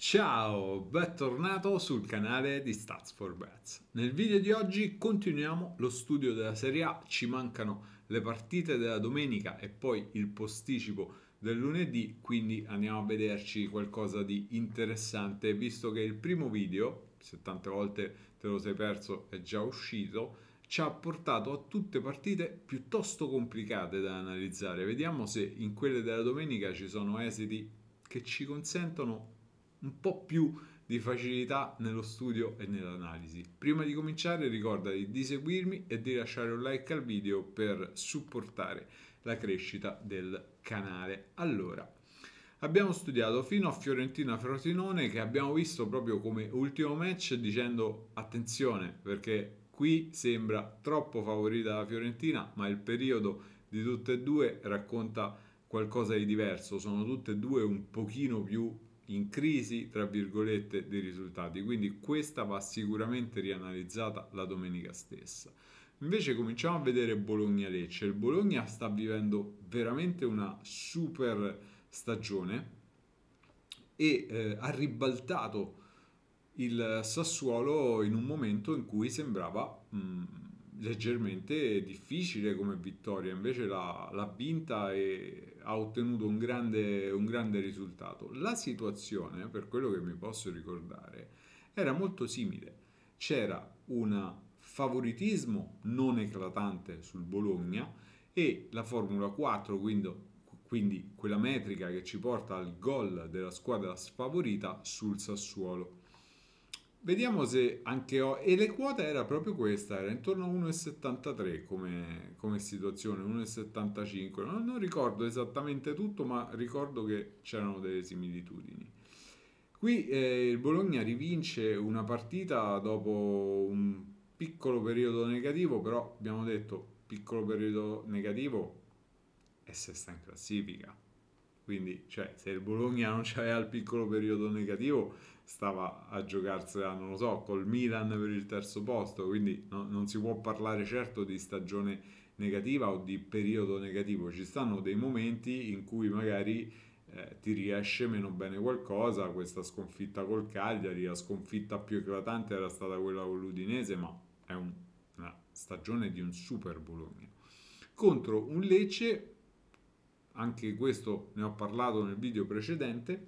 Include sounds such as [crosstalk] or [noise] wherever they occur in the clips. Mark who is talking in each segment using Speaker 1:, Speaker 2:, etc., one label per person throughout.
Speaker 1: Ciao, bentornato sul canale di Stats for Bets. Nel video di oggi continuiamo lo studio della Serie A, ci mancano le partite della domenica e poi il posticipo del lunedì, quindi andiamo a vederci qualcosa di interessante, visto che il primo video, se tante volte te lo sei perso, è già uscito, ci ha portato a tutte partite piuttosto complicate da analizzare. Vediamo se in quelle della domenica ci sono esiti che ci consentono un po' più di facilità nello studio e nell'analisi. Prima di cominciare ricorda di seguirmi e di lasciare un like al video per supportare la crescita del canale. Allora, abbiamo studiato fino a Fiorentina-Frosinone che abbiamo visto proprio come ultimo match dicendo attenzione perché qui sembra troppo favorita la Fiorentina ma il periodo di tutte e due racconta qualcosa di diverso, sono tutte e due un pochino più in crisi, tra virgolette, dei risultati. Quindi questa va sicuramente rianalizzata la domenica stessa. Invece cominciamo a vedere Bologna-Lecce. Il Bologna sta vivendo veramente una super stagione e eh, ha ribaltato il Sassuolo in un momento in cui sembrava... Mh, mm, leggermente difficile come vittoria, invece l'ha, l'ha vinta e ha ottenuto un grande, un grande risultato. La situazione, per quello che mi posso ricordare, era molto simile. C'era un favoritismo non eclatante sul Bologna e la Formula 4, quindi, quindi quella metrica che ci porta al gol della squadra sfavorita sul Sassuolo. Vediamo se anche ho... E le quote era proprio questa, era intorno a 1,73 come, come situazione, 1,75. Non, non ricordo esattamente tutto, ma ricordo che c'erano delle similitudini. Qui eh, il Bologna rivince una partita dopo un piccolo periodo negativo, però abbiamo detto piccolo periodo negativo è sesta in classifica. Quindi, cioè, se il Bologna non c'aveva il piccolo periodo negativo, stava a giocarsela, non lo so, col Milan per il terzo posto. Quindi no, non si può parlare certo di stagione negativa o di periodo negativo. Ci stanno dei momenti in cui magari eh, ti riesce meno bene qualcosa. Questa sconfitta col Cagliari, la sconfitta più eclatante era stata quella con l'Udinese, ma è un, una stagione di un super Bologna. Contro un Lecce anche questo ne ho parlato nel video precedente,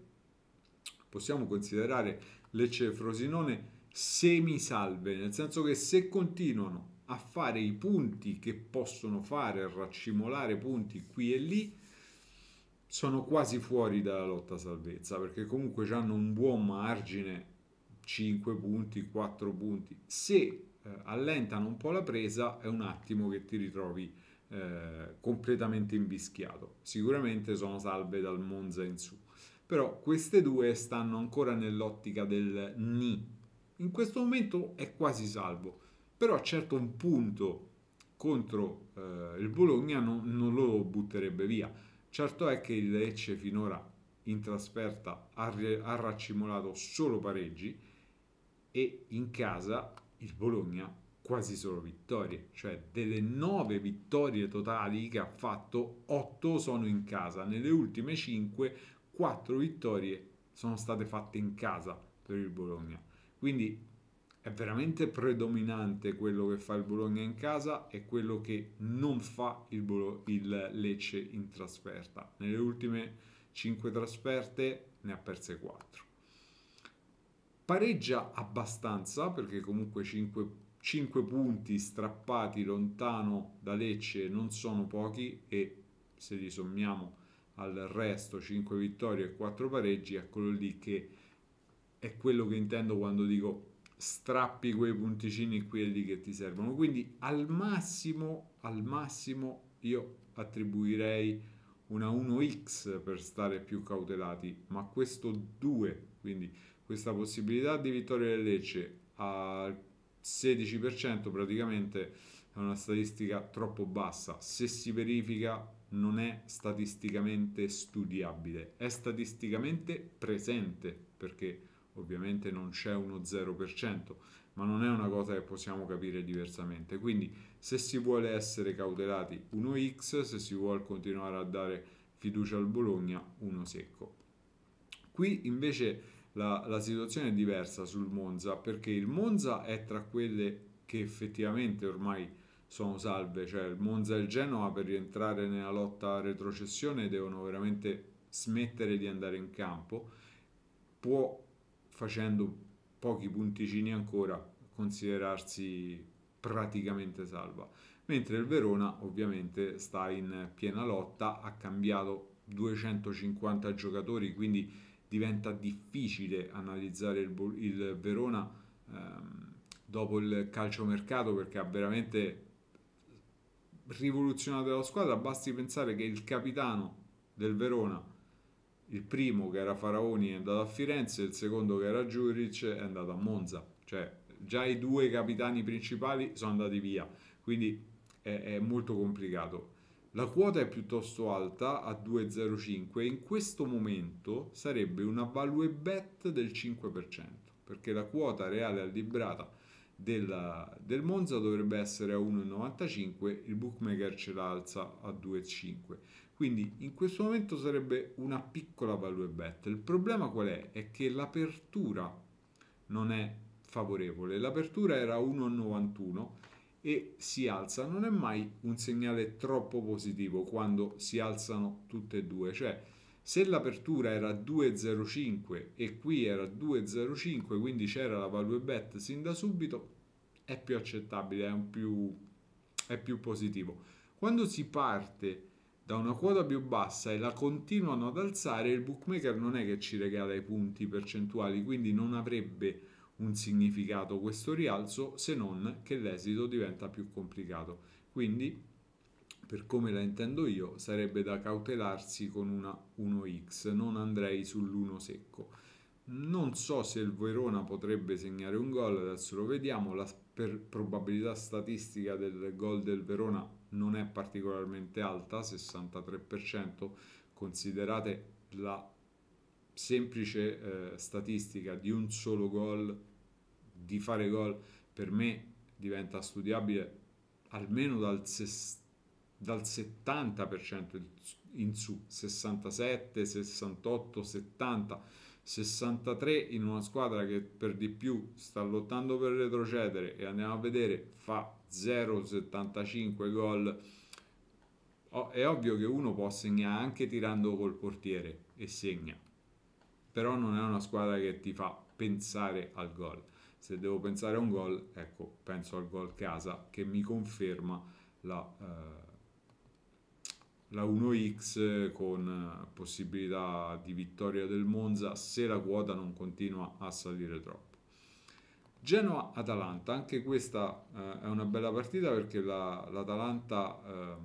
Speaker 1: possiamo considerare le cefrosinone Frosinone semisalve, nel senso che se continuano a fare i punti che possono fare, a raccimolare punti qui e lì, sono quasi fuori dalla lotta salvezza, perché comunque hanno un buon margine, 5 punti, 4 punti. Se eh, allentano un po' la presa, è un attimo che ti ritrovi eh, completamente invischiato. Sicuramente sono salve dal Monza in su. Però queste due stanno ancora nell'ottica del ni. In questo momento è quasi salvo, però a certo un punto contro eh, il Bologna non, non lo butterebbe via. Certo è che il Lecce finora in trasferta ha, ha raccimolato solo pareggi e in casa il Bologna quasi solo vittorie, cioè delle 9 vittorie totali che ha fatto, 8 sono in casa, nelle ultime 5 4 vittorie sono state fatte in casa per il Bologna. Quindi è veramente predominante quello che fa il Bologna in casa e quello che non fa il, Bolo- il Lecce in trasferta. Nelle ultime 5 trasferte ne ha perse 4. Pareggia abbastanza perché comunque 5 5 punti strappati lontano da Lecce non sono pochi e se li sommiamo al resto 5 vittorie e 4 pareggi, eccolo lì che è quello che intendo quando dico strappi quei punticini quelli che ti servono. Quindi al massimo, al massimo io attribuirei una 1x per stare più cautelati, ma questo 2, quindi questa possibilità di vittoria del Lecce al 16% praticamente è una statistica troppo bassa. Se si verifica non è statisticamente studiabile, è statisticamente presente perché ovviamente non c'è uno 0%, ma non è una cosa che possiamo capire diversamente. Quindi se si vuole essere cautelati uno X, se si vuole continuare a dare fiducia al Bologna uno secco. Qui invece la, la situazione è diversa sul Monza perché il Monza è tra quelle che effettivamente ormai sono salve, cioè il Monza e il Genoa per rientrare nella lotta retrocessione devono veramente smettere di andare in campo, può facendo pochi punticini ancora considerarsi praticamente salva, mentre il Verona ovviamente sta in piena lotta, ha cambiato 250 giocatori, quindi diventa difficile analizzare il, il Verona ehm, dopo il calciomercato perché ha veramente rivoluzionato la squadra. Basti pensare che il capitano del Verona, il primo che era Faraoni, è andato a Firenze, il secondo che era Giuric è andato a Monza. Cioè, già i due capitani principali sono andati via, quindi è, è molto complicato. La quota è piuttosto alta a 2,05 e in questo momento sarebbe una value bet del 5% perché la quota reale allibrata della, del Monza dovrebbe essere a 1,95 il bookmaker ce l'alza a 2,5 quindi in questo momento sarebbe una piccola value bet il problema qual è? è che l'apertura non è favorevole l'apertura era 1,91 e si alza non è mai un segnale troppo positivo quando si alzano tutte e due cioè se l'apertura era 2,05 e qui era 2,05 quindi c'era la value bet sin da subito è più accettabile è, più, è più positivo quando si parte da una quota più bassa e la continuano ad alzare il bookmaker non è che ci regala i punti percentuali quindi non avrebbe un significato questo rialzo se non che l'esito diventa più complicato. Quindi, per come la intendo io, sarebbe da cautelarsi con una 1x, non andrei sull'1 secco. Non so se il Verona potrebbe segnare un gol, adesso lo vediamo, la probabilità statistica del gol del Verona non è particolarmente alta, 63%, considerate la semplice eh, statistica di un solo gol di fare gol per me diventa studiabile almeno dal, ses- dal 70% in su, 67, 68, 70, 63 in una squadra che per di più sta lottando per retrocedere e andiamo a vedere fa 0,75 gol. è ovvio che uno può segnare anche tirando col portiere e segna, però non è una squadra che ti fa pensare al gol se devo pensare a un gol, ecco, penso al gol casa che mi conferma la, eh, la 1x con eh, possibilità di vittoria del Monza se la quota non continua a salire troppo. Genoa-Atalanta, anche questa eh, è una bella partita perché la, l'Atalanta eh,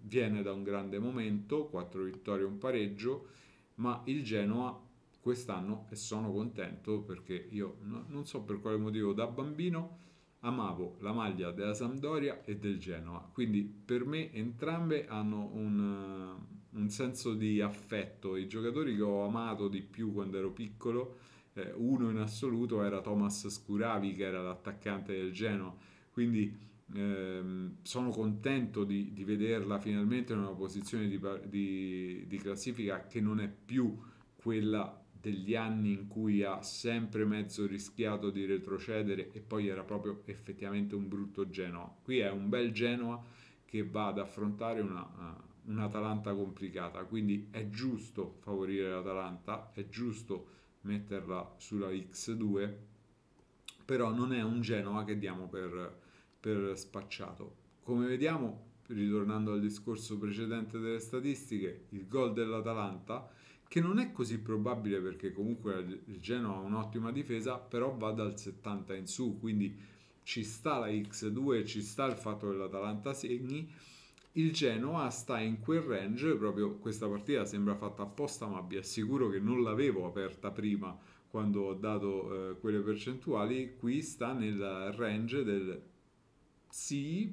Speaker 1: viene da un grande momento, 4 vittorie e un pareggio, ma il Genoa quest'anno e sono contento perché io no, non so per quale motivo da bambino amavo la maglia della Sampdoria e del Genoa, quindi per me entrambe hanno un, un senso di affetto, i giocatori che ho amato di più quando ero piccolo, eh, uno in assoluto era Thomas Scuravi che era l'attaccante del Genoa, quindi ehm, sono contento di, di, vederla finalmente in una posizione di, di, di classifica che non è più quella degli anni in cui ha sempre mezzo rischiato di retrocedere e poi era proprio effettivamente un brutto Genoa. Qui è un bel Genoa che va ad affrontare una, uh, un'Atalanta complicata, quindi è giusto favorire l'Atalanta, è giusto metterla sulla X2, però non è un Genoa che diamo per, per spacciato. Come vediamo, ritornando al discorso precedente delle statistiche, il gol dell'Atalanta che non è così probabile perché comunque il Genoa ha un'ottima difesa, però va dal 70 in su, quindi ci sta la X2, ci sta il fatto che l'Atalanta segni. Il Genoa sta in quel range, proprio questa partita sembra fatta apposta, ma vi assicuro che non l'avevo aperta prima quando ho dato eh, quelle percentuali, qui sta nel range del sì,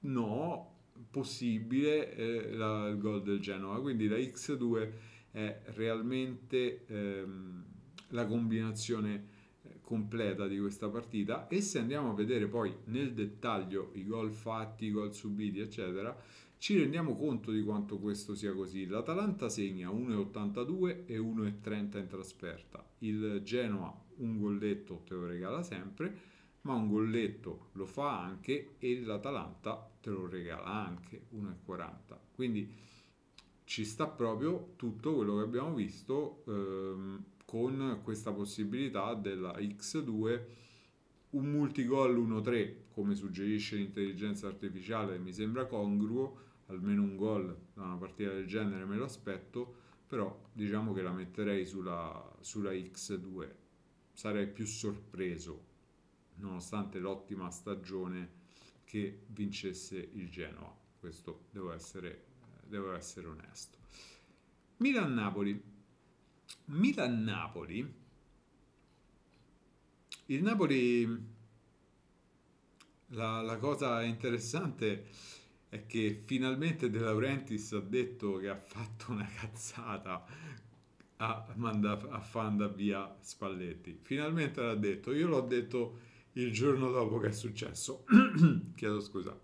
Speaker 1: no, possibile eh, la, il gol del Genoa. Quindi la X2 è realmente ehm, la combinazione eh, completa di questa partita e se andiamo a vedere poi nel dettaglio i gol fatti, i gol subiti eccetera ci rendiamo conto di quanto questo sia così l'Atalanta segna 1,82 e 1,30 in trasferta il Genoa un golletto te lo regala sempre ma un golletto lo fa anche e l'Atalanta te lo regala anche 1,40. Quindi ci sta proprio tutto quello che abbiamo visto ehm, con questa possibilità della X2 un multigol 1-3 come suggerisce l'intelligenza artificiale mi sembra congruo almeno un gol da una partita del genere me lo aspetto però diciamo che la metterei sulla, sulla X2 sarei più sorpreso nonostante l'ottima stagione che vincesse il Genoa. Questo devo essere, devo essere onesto. Milan-Napoli. Milan-Napoli. Il Napoli, la, la cosa interessante è che finalmente De Laurentiis ha detto che ha fatto una cazzata a, a far andare via Spalletti. Finalmente l'ha detto. Io l'ho detto il giorno dopo che è successo. [clears throat] Chiedo scusa.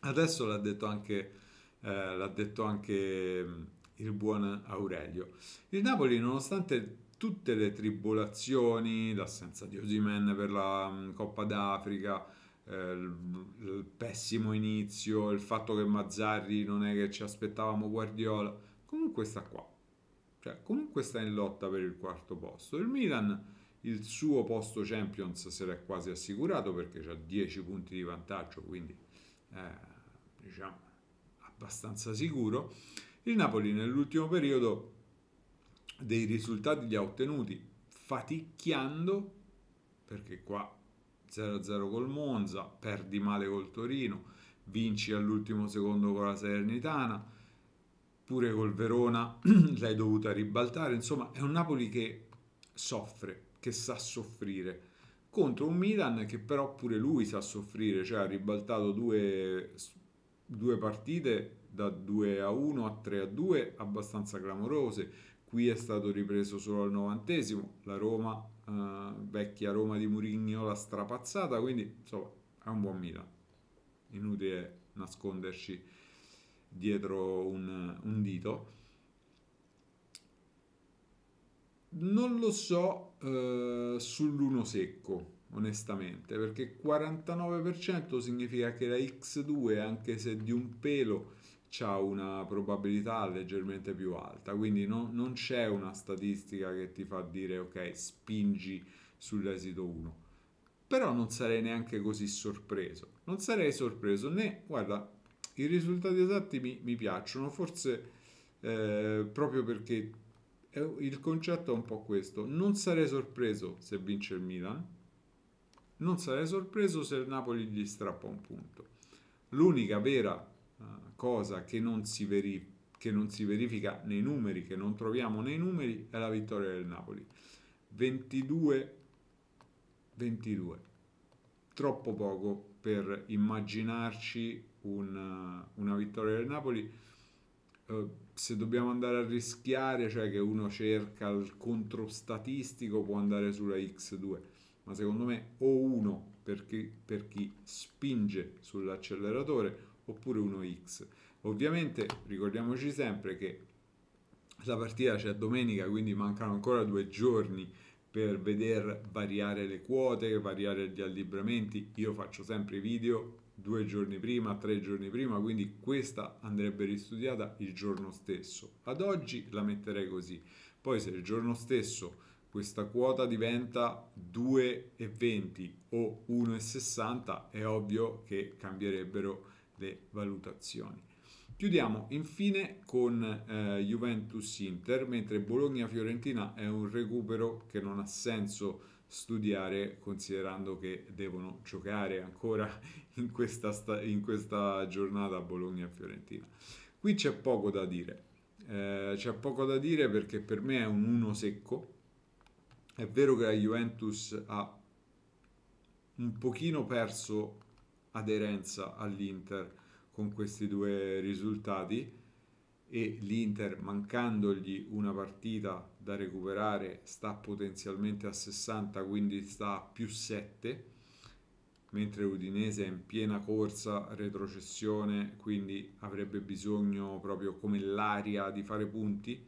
Speaker 1: Adesso l'ha detto anche, eh, l'ha detto anche mm, il buon Aurelio. Il Napoli, nonostante tutte le tribolazioni, l'assenza di Osimen per la mm, Coppa d'Africa, eh, il pessimo inizio, il fatto che Mazzarri non è che ci aspettavamo Guardiola, comunque sta qua. Cioè, comunque sta in lotta per il quarto posto. Il Milan il suo posto Champions se l'è quasi assicurato perché ha 10 punti di vantaggio, quindi eh, diciamo abbastanza sicuro. Il Napoli nell'ultimo periodo dei risultati li ha ottenuti faticchiando, perché qua 0-0 col Monza, perdi male col Torino, vinci all'ultimo secondo con la Salernitana, pure col Verona [clears throat] l'hai dovuta ribaltare, insomma è un Napoli che soffre che sa soffrire contro un Milan che però pure lui sa soffrire, cioè ha ribaltato due, due partite da 2 a 1 a 3 a 2 abbastanza clamorose. Qui è stato ripreso solo al novantesimo, la Roma, eh, vecchia Roma di Murigno, la strapazzata, quindi insomma è un buon Milan. Inutile nasconderci dietro un, un dito. Non lo so eh, sull'uno secco, onestamente, perché 49% significa che la X2, anche se di un pelo, ha una probabilità leggermente più alta, quindi no, non c'è una statistica che ti fa dire ok, spingi sull'esito 1. Però non sarei neanche così sorpreso. Non sarei sorpreso né, guarda, i risultati esatti mi, mi piacciono, forse eh, proprio perché il concetto è un po' questo. Non sarei sorpreso se vince il Milan, non sarei sorpreso se il Napoli gli strappa un punto. L'unica vera eh, cosa che non, veri- che non, si verifica nei numeri, che non troviamo nei numeri, è la vittoria del Napoli. 22 22. Troppo poco per immaginarci un, una vittoria del Napoli eh, se dobbiamo andare a rischiare, cioè che uno cerca il controstatistico, può andare sulla X2, ma secondo me o uno per chi, per chi spinge sull'acceleratore oppure uno X. Ovviamente ricordiamoci sempre che la partita c'è domenica, quindi mancano ancora due giorni per vedere variare le quote, variare gli allibramenti. Io faccio sempre i video due giorni prima, tre giorni prima, quindi questa andrebbe ristudiata il giorno stesso. Ad oggi la metterei così. Poi se il giorno stesso questa quota diventa 2,20 o 1,60 è ovvio che cambierebbero le valutazioni. Chiudiamo infine con eh, Juventus Inter, mentre Bologna-Fiorentina è un recupero che non ha senso studiare considerando che devono giocare ancora [laughs] in questa, sta- in questa giornata a Bologna-Fiorentina. Qui c'è poco da dire, eh, c'è poco da dire perché per me è un 1 secco. È vero che la Juventus ha un pochino perso aderenza all'Inter con questi due risultati e l'Inter mancandogli una partita da recuperare sta potenzialmente a 60, quindi sta a più 7, mentre Udinese è in piena corsa retrocessione, quindi avrebbe bisogno proprio come l'aria di fare punti.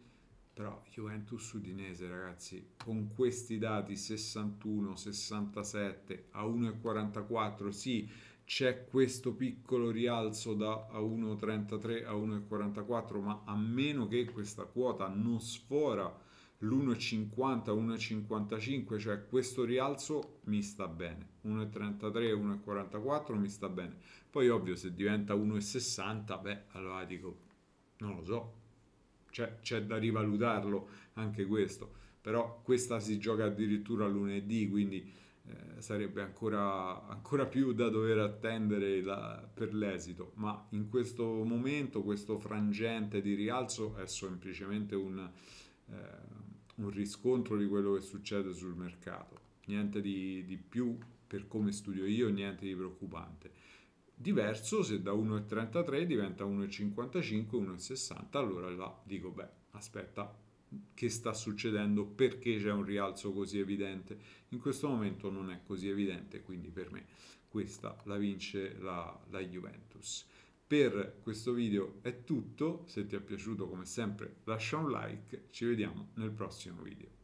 Speaker 1: Però Juventus Udinese, ragazzi, con questi dati 61, 67 a 1,44, sì, c'è questo piccolo rialzo da 1,33 a 1,44, ma a meno che questa quota non sfora l'1,50, 1,55, cioè questo rialzo mi sta bene, 1,33, 1,44 mi sta bene. Poi ovvio se diventa 1,60, beh, allora dico, non lo so, c'è, c'è da rivalutarlo anche questo, però questa si gioca addirittura lunedì, quindi eh, sarebbe ancora, ancora più da dover attendere la, per l'esito, ma in questo momento questo frangente di rialzo è semplicemente un... Eh, un riscontro di quello che succede sul mercato. Niente di, di più per come studio io, niente di preoccupante. Diverso se da 1,33 diventa 1,55, 1,60, allora là dico beh, aspetta, che sta succedendo, perché c'è un rialzo così evidente. In questo momento non è così evidente, quindi per me questa la vince la, la Juventus. Per questo video è tutto, se ti è piaciuto come sempre lascia un like, ci vediamo nel prossimo video.